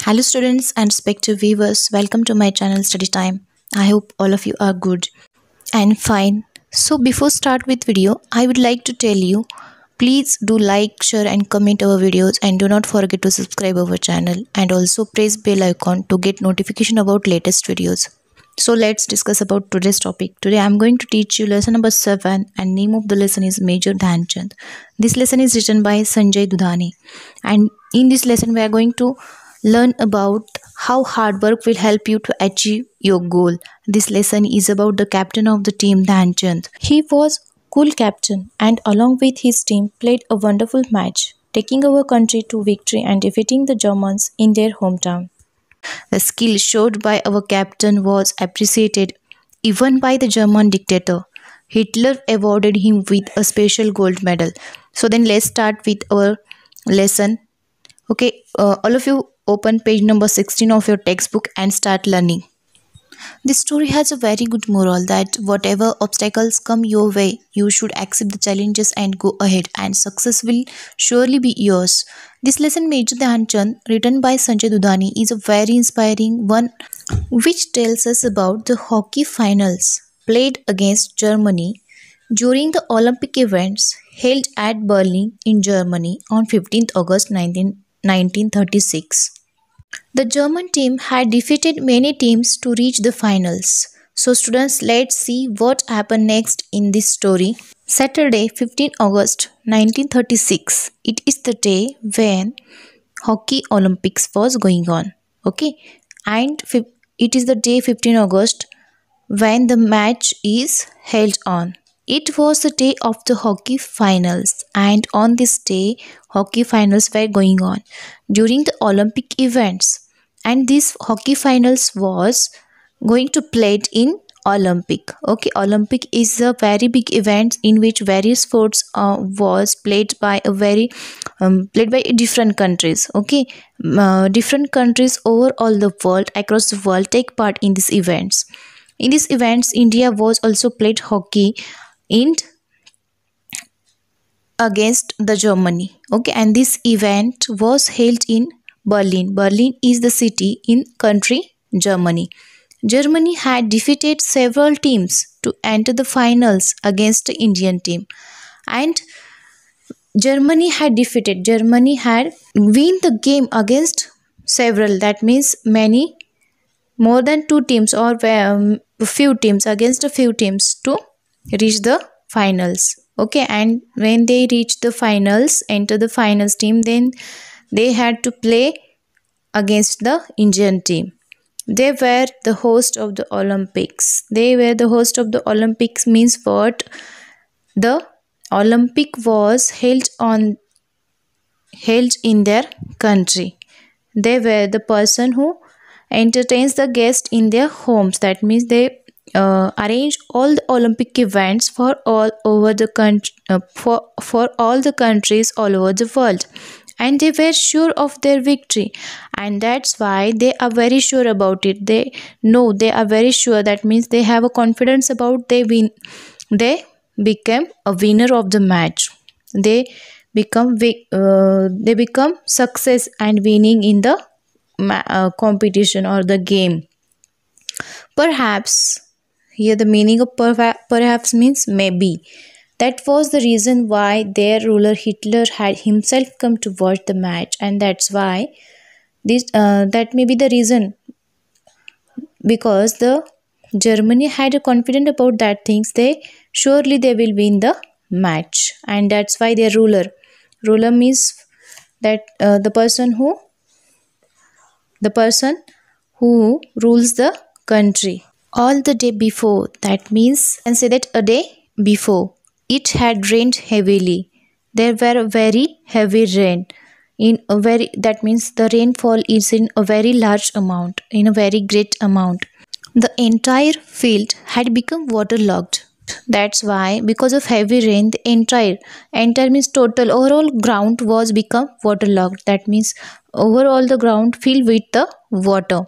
Hello students and spectre viewers, welcome to my channel Study Time. I hope all of you are good and fine. So before start with video, I would like to tell you, please do like, share and comment our videos and do not forget to subscribe our channel and also press bell icon to get notification about latest videos. So let's discuss about today's topic. Today I am going to teach you lesson number 7 and name of the lesson is Major Dhanchand. This lesson is written by Sanjay Dudhani and in this lesson we are going to Learn about how hard work will help you to achieve your goal. This lesson is about the captain of the team, Dhanchand. He was cool captain and along with his team played a wonderful match, taking our country to victory and defeating the Germans in their hometown. The skill showed by our captain was appreciated even by the German dictator. Hitler awarded him with a special gold medal. So then let's start with our lesson. Okay, uh, all of you Open page number 16 of your textbook and start learning. This story has a very good moral that whatever obstacles come your way, you should accept the challenges and go ahead, and success will surely be yours. This lesson, Major Dhyanchan, written by Sanjay Dudani, is a very inspiring one which tells us about the hockey finals played against Germany during the Olympic events held at Berlin in Germany on 15th August 19, 1936. The German team had defeated many teams to reach the finals. So students, let's see what happened next in this story. Saturday, 15 August 1936. It is the day when hockey Olympics was going on. Okay, and it is the day 15 August when the match is held on. It was the day of the hockey finals and on this day hockey finals were going on. During the Olympic events, and this hockey finals was going to played in olympic okay olympic is a very big event in which various sports uh, was played by a very um, played by different countries okay uh, different countries over all the world across the world take part in these events in these events india was also played hockey in against the germany okay and this event was held in Berlin. Berlin is the city in country Germany. Germany had defeated several teams to enter the finals against the Indian team and Germany had defeated Germany had win the game against several that means many more than two teams or um, few teams against a few teams to reach the finals okay and when they reach the finals enter the finals team then they had to play against the Indian team. They were the host of the Olympics. They were the host of the Olympics means what? The Olympic was held on held in their country. They were the person who entertains the guests in their homes. That means they uh, arrange all the Olympic events for all over the country uh, for for all the countries all over the world and they were sure of their victory and that's why they are very sure about it they know they are very sure that means they have a confidence about they win they became a winner of the match they become uh, they become success and winning in the uh, competition or the game perhaps here the meaning of perhaps means maybe that was the reason why their ruler Hitler had himself come to watch the match, and that's why this uh, that may be the reason because the Germany had a confident about that things they surely they will win the match and that's why their ruler ruler means that uh, the person who the person who rules the country all the day before that means and say that a day before it had rained heavily. There were very heavy rain. In a very that means the rainfall is in a very large amount, in a very great amount. The entire field had become waterlogged. That's why, because of heavy rain, the entire entire means total overall ground was become waterlogged. That means overall the ground filled with the water.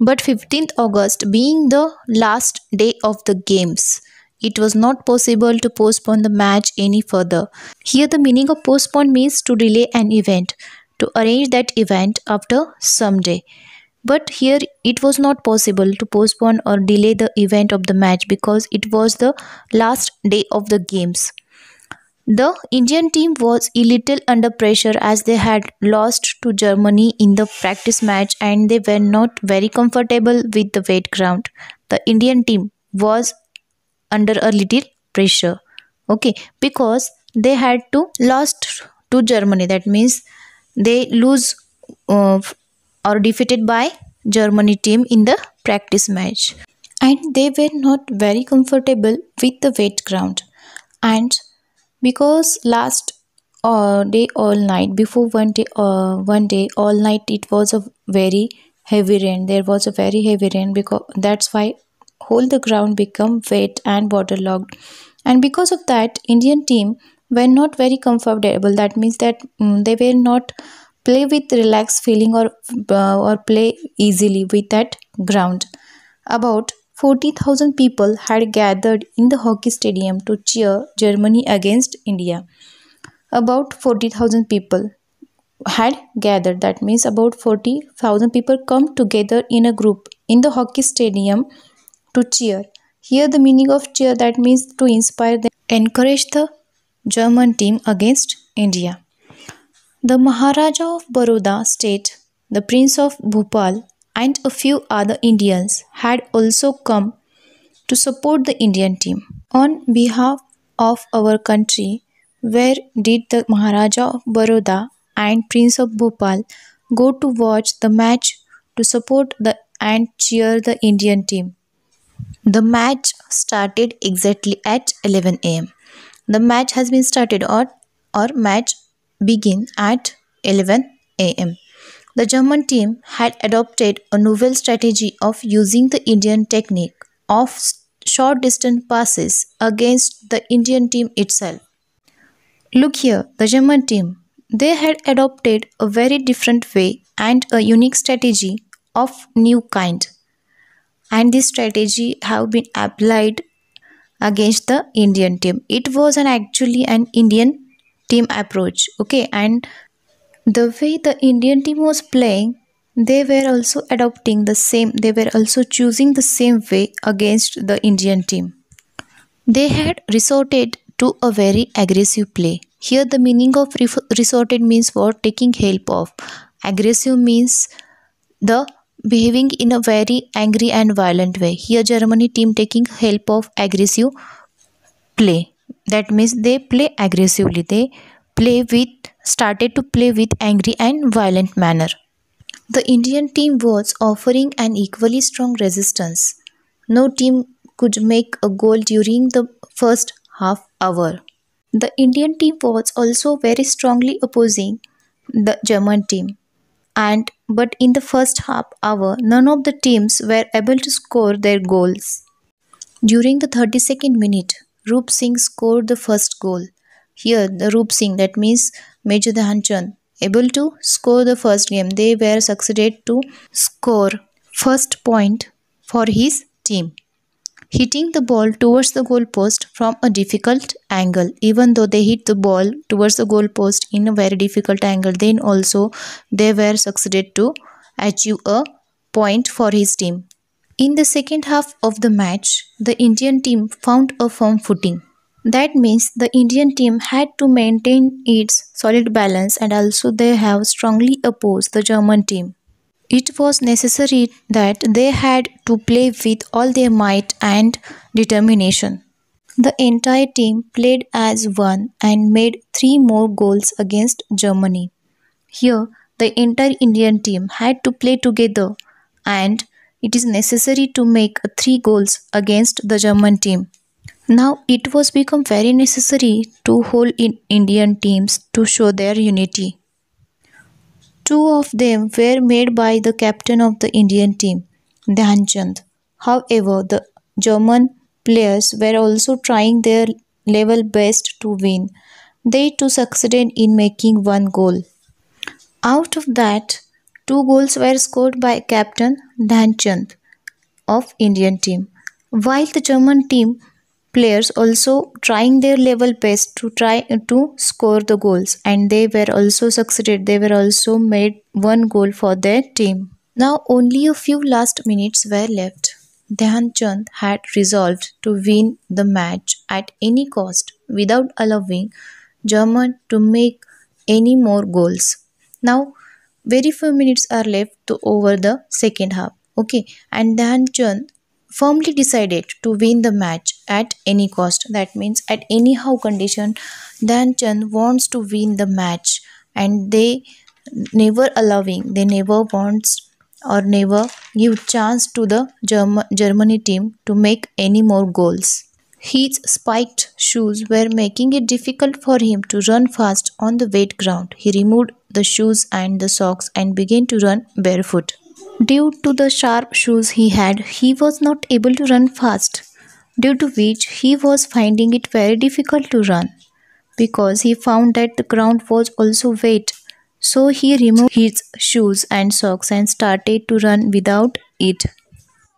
But 15th August being the last day of the games, it was not possible to postpone the match any further. Here the meaning of postpone means to delay an event, to arrange that event after some day. But here it was not possible to postpone or delay the event of the match because it was the last day of the games. The Indian team was a little under pressure as they had lost to Germany in the practice match and they were not very comfortable with the wet ground. The Indian team was under a little pressure okay because they had to lost to germany that means they lose uh, or defeated by germany team in the practice match and they were not very comfortable with the wet ground and because last uh, day all night before one day uh, one day all night it was a very heavy rain there was a very heavy rain because that's why whole the ground become wet and waterlogged and because of that indian team were not very comfortable that means that um, they were not play with relaxed feeling or uh, or play easily with that ground about 40000 people had gathered in the hockey stadium to cheer germany against india about 40000 people had gathered that means about 40000 people come together in a group in the hockey stadium to cheer. Here the meaning of cheer that means to inspire them, encourage the German team against India. The Maharaja of Baroda state, the Prince of Bhopal and a few other Indians had also come to support the Indian team. On behalf of our country, where did the Maharaja of Baroda and Prince of Bhopal go to watch the match to support the and cheer the Indian team? The match started exactly at 11 am. The match has been started or or match begin at 11 am. The German team had adopted a novel strategy of using the Indian technique of short distance passes against the Indian team itself. Look here, the German team. They had adopted a very different way and a unique strategy of new kind and this strategy have been applied against the Indian team. It was an actually an Indian team approach. Okay, and the way the Indian team was playing, they were also adopting the same, they were also choosing the same way against the Indian team. They had resorted to a very aggressive play. Here, the meaning of resorted means for Taking help of. Aggressive means the behaving in a very angry and violent way. Here Germany team taking help of aggressive play. That means they play aggressively. They play with started to play with angry and violent manner. The Indian team was offering an equally strong resistance. No team could make a goal during the first half hour. The Indian team was also very strongly opposing the German team and but in the first half hour none of the teams were able to score their goals. During the 32nd minute, Roop Singh scored the first goal. Here, the Roop Singh, that means Major Dhanchan, able to score the first game. They were succeeded to score first point for his team hitting the ball towards the goalpost from a difficult angle even though they hit the ball towards the goalpost in a very difficult angle then also they were succeeded to achieve a point for his team in the second half of the match the indian team found a firm footing that means the Indian team had to maintain its solid balance and also they have strongly opposed the German team. It was necessary that they had to play with all their might and determination. The entire team played as one and made three more goals against Germany. Here, the entire Indian team had to play together and it is necessary to make three goals against the German team. Now it was become very necessary to whole in Indian teams to show their unity. Two of them were made by the captain of the Indian team, Dhyanchand. However, the German players were also trying their level best to win. They too succeeded in making one goal. Out of that, two goals were scored by captain Dhyanchand of Indian team, while the German team players also trying their level best to try to score the goals and they were also succeeded they were also made one goal for their team now only a few last minutes were left Dhyan Chand had resolved to win the match at any cost without allowing German to make any more goals now very few minutes are left to over the second half okay and Dhyan Chand firmly decided to win the match at any cost. That means at any how condition, Dan Chen wants to win the match and they never allowing, they never wants or never give chance to the Germ Germany team to make any more goals. His spiked shoes were making it difficult for him to run fast on the wet ground. He removed the shoes and the socks and began to run barefoot. Due to the sharp shoes he had, he was not able to run fast, due to which he was finding it very difficult to run. Because he found that the ground was also wet, so he removed his shoes and socks and started to run without it.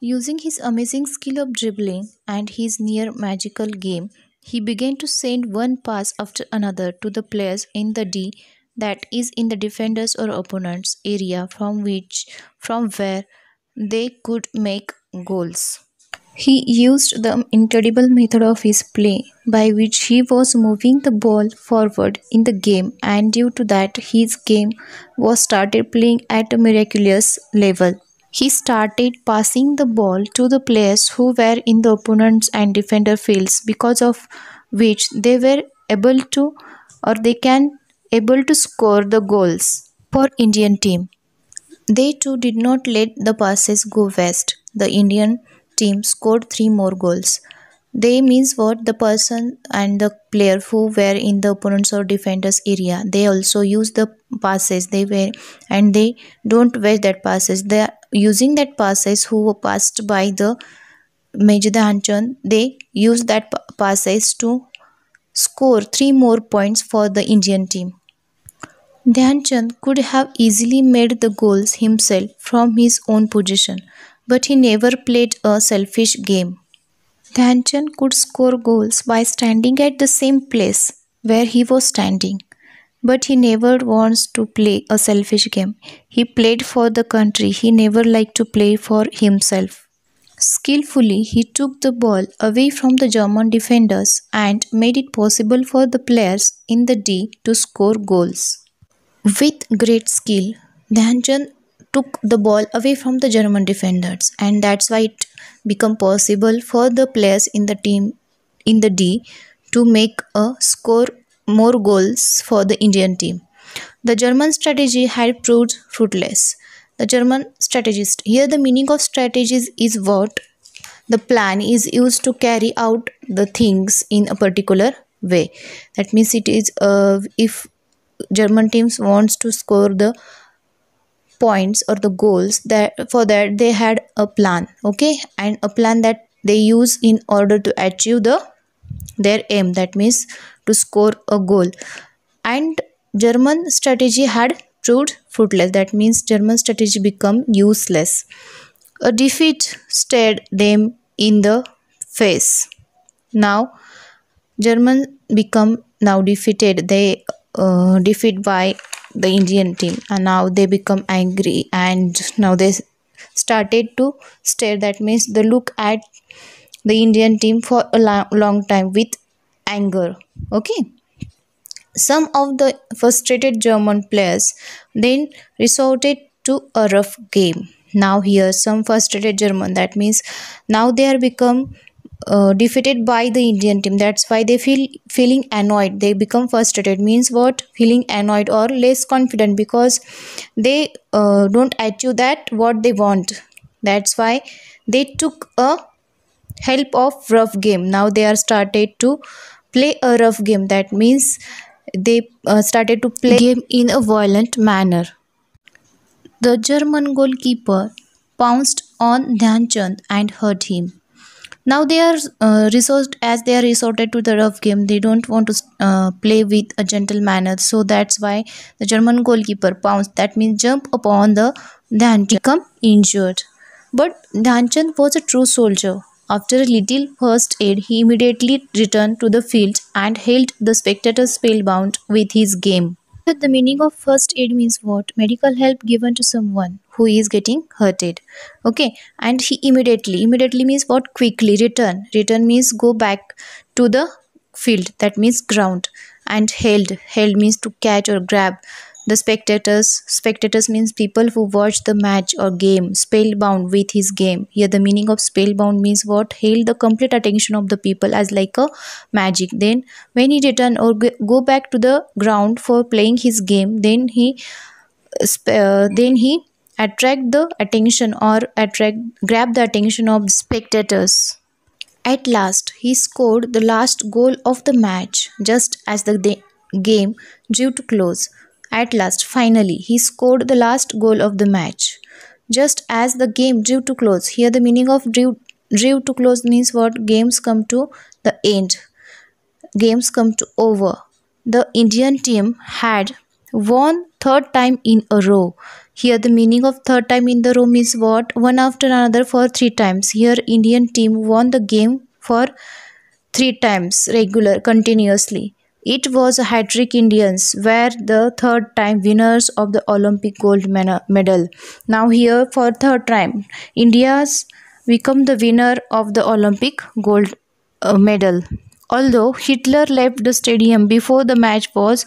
Using his amazing skill of dribbling and his near magical game, he began to send one pass after another to the players in the D that is in the defender's or opponent's area from which from where they could make goals. He used the incredible method of his play by which he was moving the ball forward in the game and due to that his game was started playing at a miraculous level. He started passing the ball to the players who were in the opponents and defender fields because of which they were able to or they can able to score the goals for Indian team. They too did not let the passes go west. The Indian team scored three more goals. They means what the person and the player who were in the opponents or defenders area. They also use the passes. They were and they don't waste that passes. They are using that passes who were passed by the Major Dhanchan. They use that passes to score three more points for the Indian team. Dhyanchand could have easily made the goals himself from his own position, but he never played a selfish game. Dhyanchand could score goals by standing at the same place where he was standing, but he never wants to play a selfish game. He played for the country, he never liked to play for himself. Skillfully, he took the ball away from the German defenders and made it possible for the players in the D to score goals. With great skill, Dhyanchand took the ball away from the German defenders and that's why it became possible for the players in the team in the D to make a score more goals for the Indian team. The German strategy had proved fruitless. The German strategist here the meaning of strategies is what the plan is used to carry out the things in a particular way. That means it is uh, if German teams wants to score the points or the goals that for that they had a plan okay and a plan that they use in order to achieve the their aim that means to score a goal and german strategy had proved fruitless that means german strategy become useless a defeat stared them in the face now german become now defeated they uh, defeat by the Indian team and now they become angry and now they started to stare that means they look at the Indian team for a long time with anger okay some of the frustrated German players then resorted to a rough game now here some frustrated German that means now they are become uh, defeated by the Indian team. That's why they feel feeling annoyed. They become frustrated. Means what? Feeling annoyed or less confident because they uh, don't achieve that what they want. That's why they took a help of rough game. Now they are started to play a rough game. That means they uh, started to play game in a violent manner. The German goalkeeper pounced on Dhyanchand and hurt him now they are uh, resourced as they are resorted to the rough game they don't want to uh, play with a gentle manner so that's why the german goalkeeper pounced that means jump upon the Dhanchan become injured but Dhanchan was a true soldier after a little first aid he immediately returned to the field and held the spectators spellbound with his game the meaning of first aid means what? Medical help given to someone who is getting hurted. Okay, and he immediately, immediately means what? Quickly return. Return means go back to the field, that means ground. And held, held means to catch or grab. The spectators, spectators means people who watch the match or game, spellbound with his game. Here the meaning of spellbound means what? Held the complete attention of the people as like a magic. Then when he return or go back to the ground for playing his game, then he, uh, then he attract the attention or attract, grab the attention of spectators. At last, he scored the last goal of the match just as the game drew to close. At last, finally, he scored the last goal of the match. Just as the game drew to close, here the meaning of drew, drew to close means what games come to the end, games come to over. The Indian team had won third time in a row. Here the meaning of third time in the row means what? One after another for three times. Here Indian team won the game for three times regular continuously. It was a Indians were the third time winners of the Olympic gold medal. Now here for third time, India's become the winner of the Olympic gold uh, medal. Although Hitler left the stadium before the match was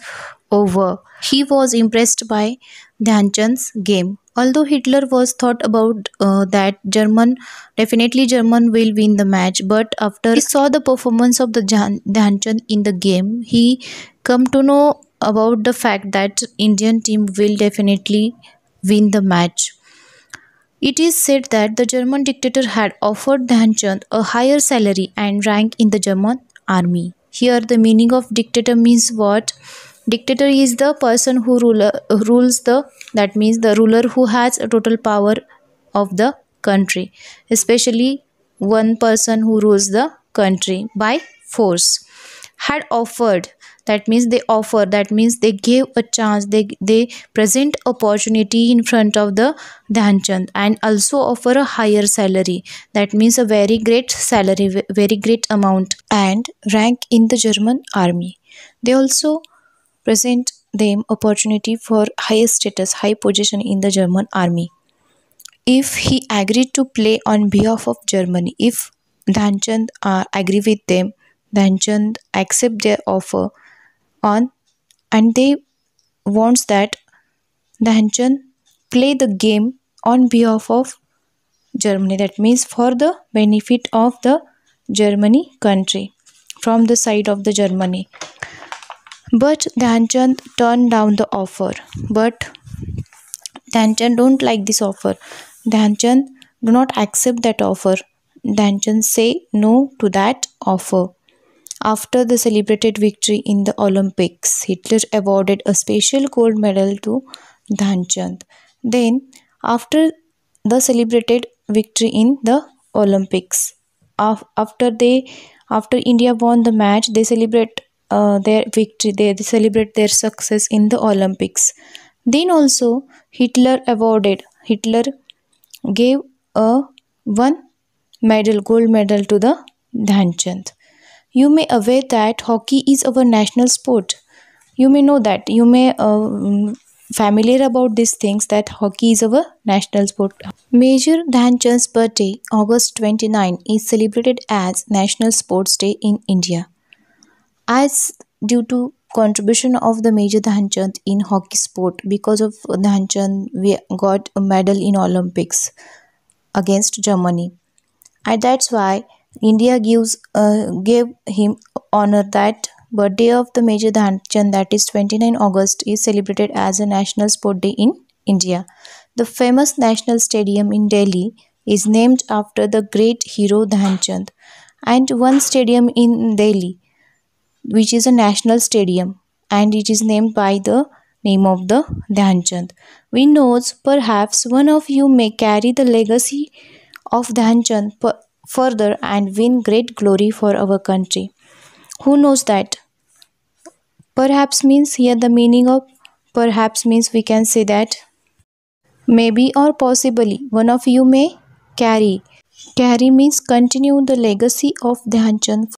over, he was impressed by Dhyanchand's game. Although Hitler was thought about uh, that German, definitely German will win the match. But after he saw the performance of the Dhyanchand in the game, he come to know about the fact that Indian team will definitely win the match. It is said that the German dictator had offered Dhyanchand a higher salary and rank in the German army. Here the meaning of dictator means what? dictator is the person who ruler, rules the that means the ruler who has a total power of the country especially one person who rules the country by force had offered that means they offer that means they gave a chance they they present opportunity in front of the dhanchand and also offer a higher salary that means a very great salary very great amount and rank in the german army they also present them opportunity for high status, high position in the German army. If he agreed to play on behalf of Germany, if Dhanchand uh, agree with them, Dhanchand accept their offer on and they wants that Dhanchand play the game on behalf of Germany. That means for the benefit of the Germany country from the side of the Germany. But Dhyanchand turned down the offer. But Dhyanchand don't like this offer. Dhyanchand do not accept that offer. Dhyanchand say no to that offer. After the celebrated victory in the Olympics, Hitler awarded a special gold medal to Dhyanchand. Then, after the celebrated victory in the Olympics, after they after India won the match, they celebrate uh, their victory they, celebrate their success in the olympics then also hitler awarded hitler gave a one medal gold medal to the dhanchand you may aware that hockey is our national sport you may know that you may uh, mm, familiar about these things that hockey is our national sport. Major Dhanchand's birthday, August 29, is celebrated as National Sports Day in India as due to contribution of the Major Dhanchand in hockey sport because of Dhanchand we got a medal in Olympics against Germany and that's why India gives uh, gave him honor that birthday of the Major Dhanchand that is 29 August is celebrated as a national sport day in India. The famous national stadium in Delhi is named after the great hero Dhanchand, and one stadium in Delhi which is a national stadium and it is named by the name of the Dhyanchand. We knows perhaps one of you may carry the legacy of Dhyanchand further and win great glory for our country. Who knows that? Perhaps means here the meaning of perhaps means we can say that maybe or possibly one of you may carry. Carry means continue the legacy of Dhyanchand